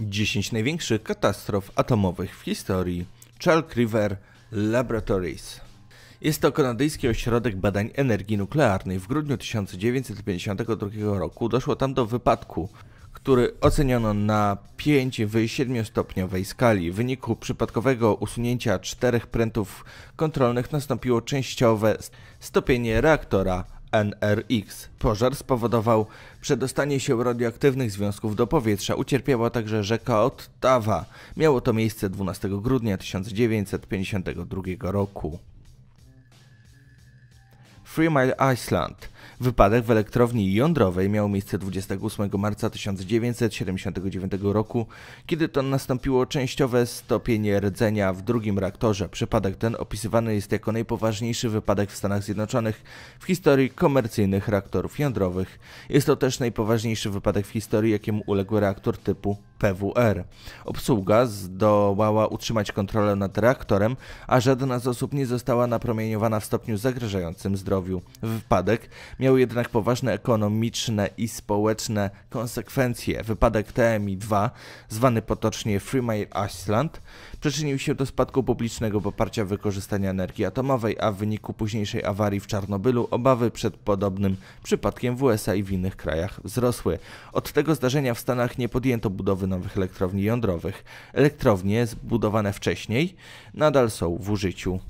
10 największych katastrof atomowych w historii Chalk River Laboratories. Jest to kanadyjski ośrodek badań energii nuklearnej. W grudniu 1952 roku doszło tam do wypadku, który oceniono na 5 w 7-stopniowej skali. W wyniku przypadkowego usunięcia czterech prętów kontrolnych nastąpiło częściowe stopienie reaktora NRX. Pożar spowodował przedostanie się radioaktywnych związków do powietrza. Ucierpiała także rzeka Ottawa. Miało to miejsce 12 grudnia 1952 roku. Three Mile Island Wypadek w elektrowni jądrowej miał miejsce 28 marca 1979 roku, kiedy to nastąpiło częściowe stopienie rdzenia w drugim reaktorze. Przypadek ten opisywany jest jako najpoważniejszy wypadek w Stanach Zjednoczonych w historii komercyjnych reaktorów jądrowych. Jest to też najpoważniejszy wypadek w historii, jakiemu uległ reaktor typu PWR. Obsługa zdołała utrzymać kontrolę nad reaktorem, a żadna z osób nie została napromieniowana w stopniu zagrażającym zdrowiu. Wypadek miał jednak poważne ekonomiczne i społeczne konsekwencje. Wypadek TMI-2, zwany potocznie Free Mile Island, przyczynił się do spadku publicznego poparcia wykorzystania energii atomowej, a w wyniku późniejszej awarii w Czarnobylu obawy przed podobnym przypadkiem w USA i w innych krajach wzrosły. Od tego zdarzenia w Stanach nie podjęto budowy nowych elektrowni jądrowych. Elektrownie zbudowane wcześniej nadal są w użyciu.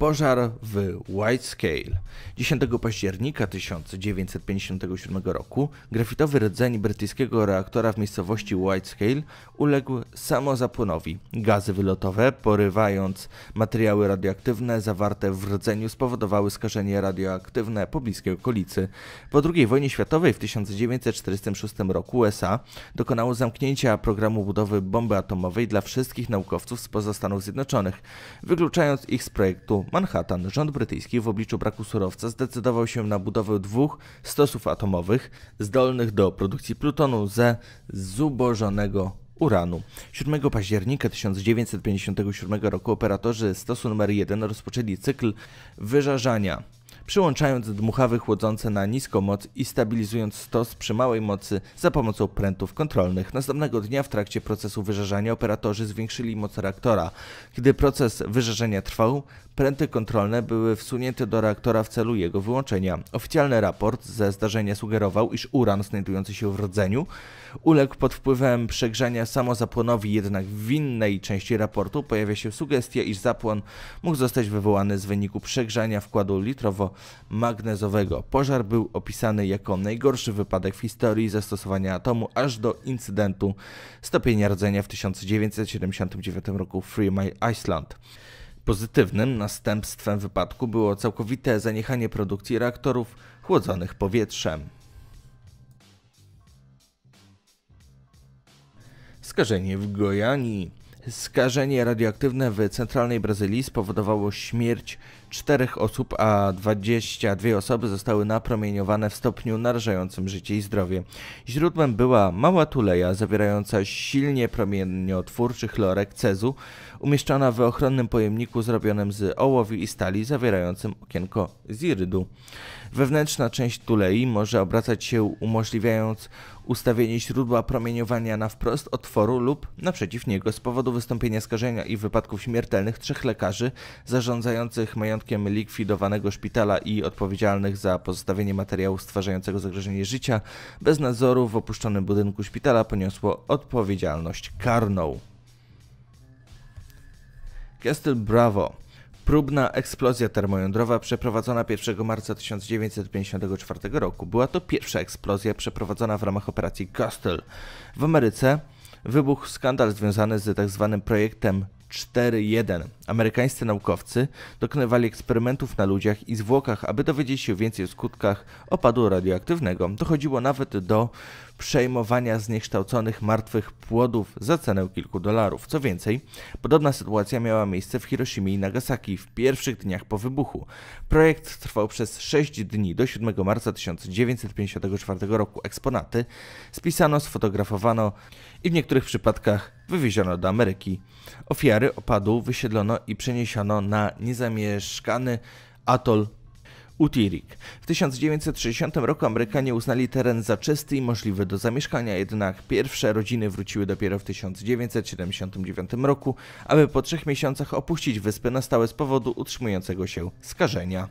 Pożar w Whitescale. 10 października 1957 roku grafitowy rdzeń brytyjskiego reaktora w miejscowości Whitescale uległ samozapłonowi. Gazy wylotowe, porywając materiały radioaktywne zawarte w rdzeniu, spowodowały skażenie radioaktywne pobliskiej okolicy. Po II wojnie światowej w 1946 roku USA dokonało zamknięcia programu budowy bomby atomowej dla wszystkich naukowców spoza Stanów Zjednoczonych, wykluczając ich z projektu Manhattan, rząd brytyjski w obliczu braku surowca zdecydował się na budowę dwóch stosów atomowych zdolnych do produkcji plutonu ze zubożonego uranu. 7 października 1957 roku operatorzy stosu nr 1 rozpoczęli cykl wyżarzania przyłączając dmuchawy chłodzące na niską moc i stabilizując stos przy małej mocy za pomocą prętów kontrolnych. Następnego dnia w trakcie procesu wyżarzania operatorzy zwiększyli moc reaktora. Kiedy proces wyżarzenia trwał, pręty kontrolne były wsunięte do reaktora w celu jego wyłączenia. Oficjalny raport ze zdarzenia sugerował, iż uran znajdujący się w rdzeniu uległ pod wpływem przegrzania samozapłonowi, jednak w innej części raportu pojawia się sugestia, iż zapłon mógł zostać wywołany z wyniku przegrzania wkładu litrowo magnezowego. Pożar był opisany jako najgorszy wypadek w historii zastosowania atomu aż do incydentu stopienia rdzenia w 1979 roku w Free My Island. Pozytywnym następstwem wypadku było całkowite zaniechanie produkcji reaktorów chłodzonych powietrzem. Skażenie w Gojani Skażenie radioaktywne w centralnej Brazylii spowodowało śmierć 4 osób, a 22 osoby zostały napromieniowane w stopniu narażającym życie i zdrowie. Źródłem była mała tuleja zawierająca silnie promieniotwórczy chlorek cezu, umieszczona w ochronnym pojemniku zrobionym z ołowiu i stali zawierającym okienko zirydu. Wewnętrzna część tulei może obracać się umożliwiając ustawienie źródła promieniowania na wprost otworu lub naprzeciw niego z powodu wystąpienia skażenia i wypadków śmiertelnych trzech lekarzy zarządzających majątkiem likwidowanego szpitala i odpowiedzialnych za pozostawienie materiału stwarzającego zagrożenie życia bez nadzoru w opuszczonym budynku szpitala poniosło odpowiedzialność karną. Castle Bravo Próbna eksplozja termojądrowa przeprowadzona 1 marca 1954 roku była to pierwsza eksplozja przeprowadzona w ramach operacji Gostel. W Ameryce wybuchł skandal związany z tzw. Tak projektem 4.1. Amerykańscy naukowcy dokonywali eksperymentów na ludziach i zwłokach, aby dowiedzieć się więcej o skutkach opadu radioaktywnego. Dochodziło nawet do przejmowania zniekształconych martwych płodów za cenę kilku dolarów. Co więcej, podobna sytuacja miała miejsce w Hiroshimi i Nagasaki w pierwszych dniach po wybuchu. Projekt trwał przez 6 dni do 7 marca 1954 roku. Eksponaty spisano, sfotografowano i w niektórych przypadkach wywieziono do Ameryki. Ofiary opadu wysiedlono i przeniesiono na niezamieszkany atol Utirik. W 1960 roku Amerykanie uznali teren za czysty i możliwy do zamieszkania, jednak pierwsze rodziny wróciły dopiero w 1979 roku, aby po trzech miesiącach opuścić wyspę na stałe z powodu utrzymującego się skażenia.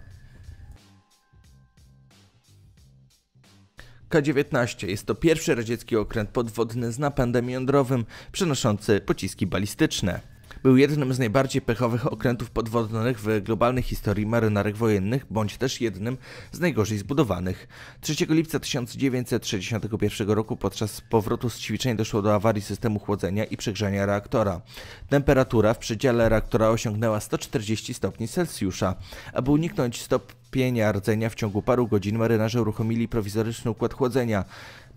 K-19 jest to pierwszy radziecki okręt podwodny z napędem jądrowym przenoszący pociski balistyczne. Był jednym z najbardziej pechowych okrętów podwodnych w globalnej historii marynarek wojennych, bądź też jednym z najgorzej zbudowanych. 3 lipca 1961 roku podczas powrotu z ćwiczeń doszło do awarii systemu chłodzenia i przegrzania reaktora. Temperatura w przedziale reaktora osiągnęła 140 stopni Celsjusza. Aby uniknąć stop pienia rdzenia w ciągu paru godzin marynarze uruchomili prowizoryczny układ chłodzenia,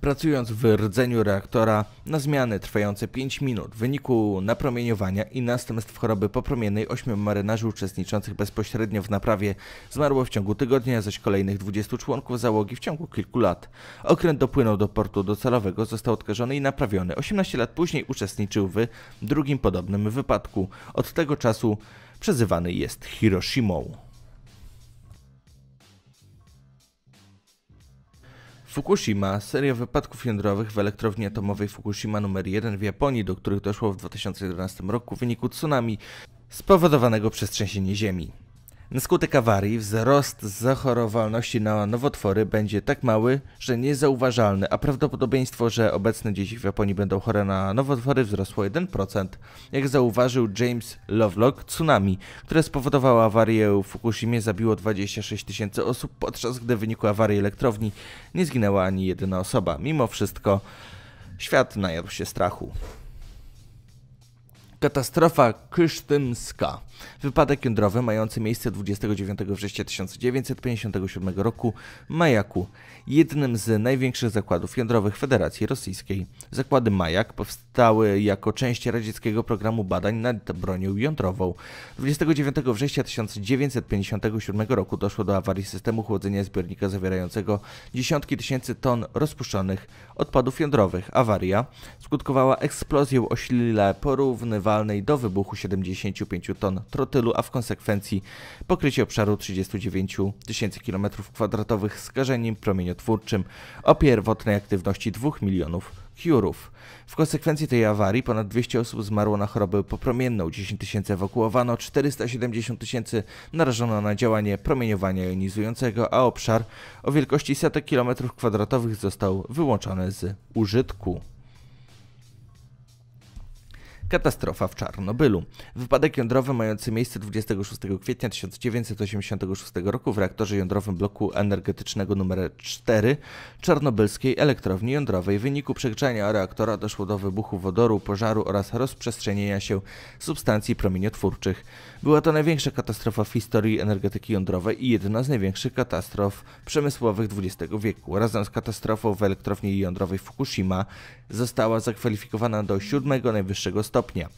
pracując w rdzeniu reaktora na zmiany trwające 5 minut. W wyniku napromieniowania i następstw choroby popromiennej 8 marynarzy uczestniczących bezpośrednio w naprawie zmarło w ciągu tygodnia, zaś kolejnych 20 członków załogi w ciągu kilku lat. Okręt dopłynął do portu docelowego, został odkażony i naprawiony. 18 lat później uczestniczył w drugim podobnym wypadku. Od tego czasu przezywany jest Hiroshimą. Fukushima. Seria wypadków jądrowych w elektrowni atomowej Fukushima nr 1 w Japonii, do których doszło w 2011 roku w wyniku tsunami spowodowanego przez trzęsienie ziemi. Na skutek awarii wzrost zachorowalności na nowotwory będzie tak mały, że niezauważalny, a prawdopodobieństwo, że obecne dzieci w Japonii będą chore na nowotwory wzrosło 1%, jak zauważył James Lovelock, tsunami, które spowodowało awarię w Fukushimie, zabiło 26 tysięcy osób, podczas gdy w wyniku awarii elektrowni nie zginęła ani jedna osoba. Mimo wszystko świat najadł się strachu. Katastrofa Kysztymska. Wypadek jądrowy mający miejsce 29 września 1957 roku w Majaku, jednym z największych zakładów jądrowych Federacji Rosyjskiej. Zakłady Majak powstały jako część radzieckiego programu badań nad bronią jądrową. 29 września 1957 roku doszło do awarii systemu chłodzenia zbiornika zawierającego dziesiątki tysięcy ton rozpuszczonych odpadów jądrowych. Awaria skutkowała eksplozją o sile porównywanej do wybuchu 75 ton trotylu, a w konsekwencji pokrycie obszaru 39 tysięcy km2 skażeniem promieniotwórczym o pierwotnej aktywności 2 milionów curów. W konsekwencji tej awarii ponad 200 osób zmarło na chorobę popromienną, 10 tysięcy ewakuowano, 470 tysięcy narażono na działanie promieniowania jonizującego, a obszar o wielkości setek kilometrów kwadratowych został wyłączony z użytku. Katastrofa w Czarnobylu. Wypadek jądrowy mający miejsce 26 kwietnia 1986 roku w reaktorze jądrowym bloku energetycznego nr 4 Czarnobylskiej Elektrowni Jądrowej. W wyniku przegrzania reaktora doszło do wybuchu wodoru, pożaru oraz rozprzestrzenienia się substancji promieniotwórczych. Była to największa katastrofa w historii energetyki jądrowej i jedna z największych katastrof przemysłowych XX wieku. Razem z katastrofą w elektrowni jądrowej Fukushima została zakwalifikowana do siódmego najwyższego stopnia stopnia.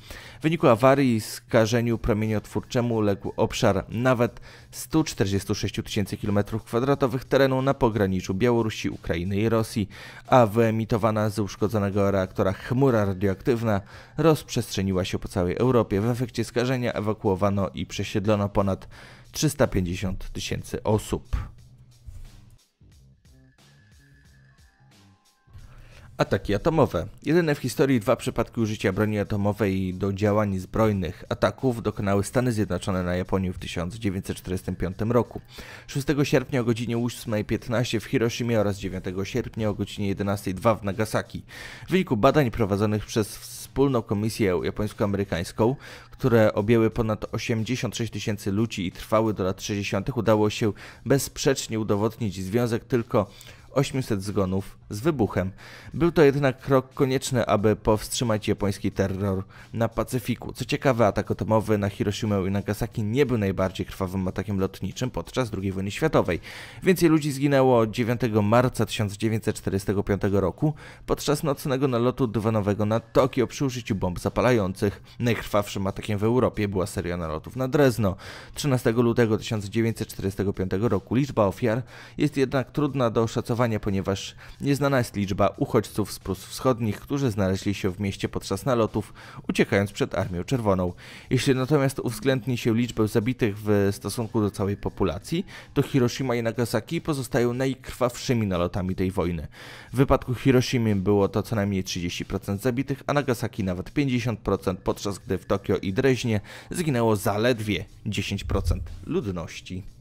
W wyniku awarii i skażeniu promieniotwórczemu uległ obszar nawet 146 tysięcy km2 terenu na pograniczu Białorusi, Ukrainy i Rosji, a wyemitowana z uszkodzonego reaktora chmura radioaktywna rozprzestrzeniła się po całej Europie. W efekcie skażenia ewakuowano i przesiedlono ponad 350 tysięcy osób. Ataki atomowe. Jedyne w historii dwa przypadki użycia broni atomowej do działań zbrojnych ataków dokonały Stany Zjednoczone na Japonię w 1945 roku. 6 sierpnia o godzinie 8.15 w Hiroshimie oraz 9 sierpnia o godzinie 11.02 w Nagasaki. W wyniku badań prowadzonych przez wspólną komisję japońsko-amerykańską, które objęły ponad 86 tysięcy ludzi i trwały do lat 60., udało się bezsprzecznie udowodnić związek tylko 800 zgonów z wybuchem. Był to jednak krok konieczny, aby powstrzymać japoński terror na Pacyfiku. Co ciekawe, atak atomowy na Hiroshima i Nagasaki nie był najbardziej krwawym atakiem lotniczym podczas II wojny światowej. Więcej ludzi zginęło 9 marca 1945 roku podczas nocnego nalotu dywanowego nad Tokio przy użyciu bomb zapalających. Najkrwawszym atakiem w Europie była seria nalotów na Drezno. 13 lutego 1945 roku liczba ofiar jest jednak trudna do oszacowania, ponieważ nie znana jest liczba uchodźców z Prus Wschodnich, którzy znaleźli się w mieście podczas nalotów, uciekając przed Armią Czerwoną. Jeśli natomiast uwzględni się liczbę zabitych w stosunku do całej populacji, to Hiroshima i Nagasaki pozostają najkrwawszymi nalotami tej wojny. W wypadku Hiroshimy było to co najmniej 30% zabitych, a Nagasaki nawet 50%, podczas gdy w Tokio i Dreźnie zginęło zaledwie 10% ludności.